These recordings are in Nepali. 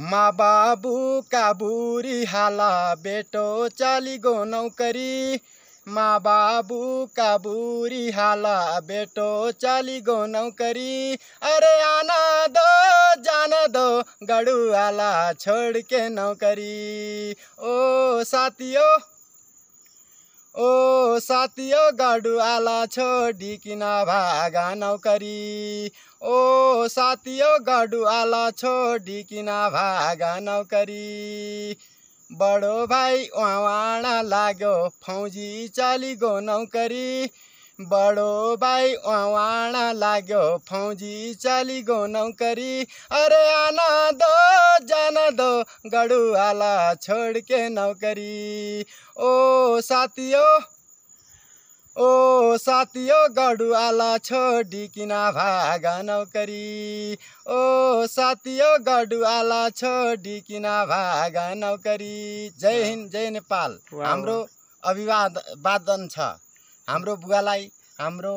माँ बाबू का बुरी हाला बेटो चाली गो नौकरी माँ बाबू का बुरी हाला बेटो चाली गो नौकरी अरे आना दो जाने दो गड़ू आला छोड़ के नौकरी ओ साथियों ओ साथी गडुवाला छोडी किन भागा नौकरी ओ साथियो गडुवाला छोडी किन भागा नौकरी बडो भाइ उहाँवाणा लाग्यो फौजी चलिगो नौकरी बडो भाइ उहाँवाणा लाग्यो फौजी चलिगो नौकरी अरे आना दो गडुवाला छोड के नौकरी ओ साथी ओ साथी हो गडुवाला छोडी किन भाग नौकरी ओ साथी हो गडुवाला छोडी किन भाग नौकरी जय हिन्द जय नेपाल हाम्रो अभिवाद वादन छ हाम्रो बुवालाई हाम्रो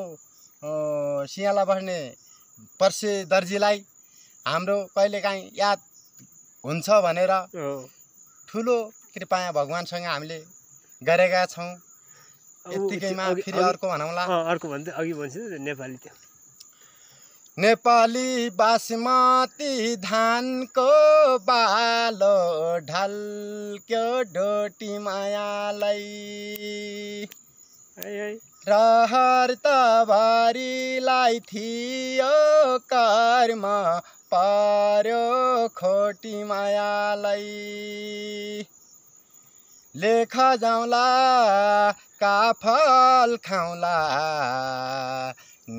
सियाला बस्ने पर्से दर्जीलाई हाम्रो कहिलेकाहीँ याद हुन्छ भनेर ठुलो कृपया भगवान्सँग हामीले गरेका छौँ यत्तिकैमा फेरि अर्को भनौँला अर्को भन्दै अघि भन्छ नेपाली त्यो नेपाली बासमती धानको बालो ढल्क्यो डोटी मायालाई रहर बारीलाई थियो कर्म पार्यो खोटी मायालाई लेख जाउँला काफल खाउँला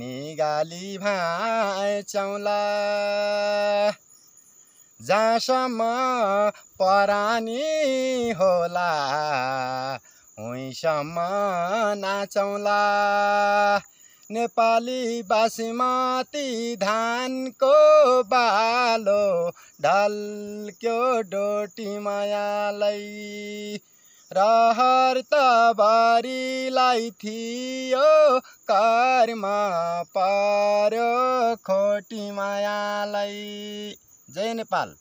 निगाली भाँचौँला जहाँसम्म परानी होला उहीसम्म नाचौँला नेपाली बासमती धानको बालो ढल्क्यो डोटी मायालाई रहर भरिलाई थियो कर्मा पर्यो खोटी मायालाई जय नेपाल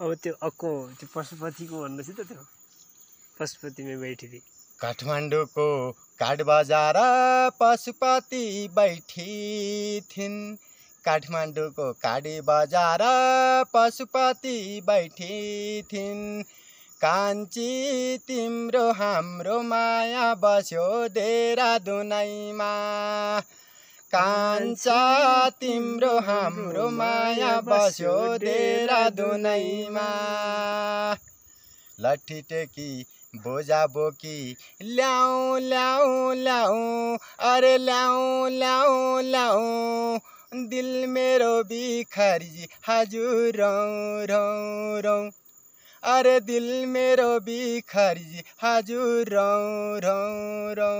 अब त्यो अक्को त्यो पशुपतिको भन्दैछ त त्यो पशुपतिमै बैठी थी काठमाडौँको काठ बजार पशुपति बैठी थिइन् काठमाडौँको काठ बजार पशुपति बैठी थिइन् कान्छी तिम्रो हाम्रो माया बस्यो डेरा दुनैमा कान्छा तिम्रो हाम्रो माया बस्यो डेरा दुनैमा लट्ठी टेकी बोजा बोकी लाओ लाओ लाओ अरे लाओ लाओ लाओ दिल मेरो बिखरी हजुर रौ रौ अरे दिल मेरो बिखरी हजुर रौ रौ रौ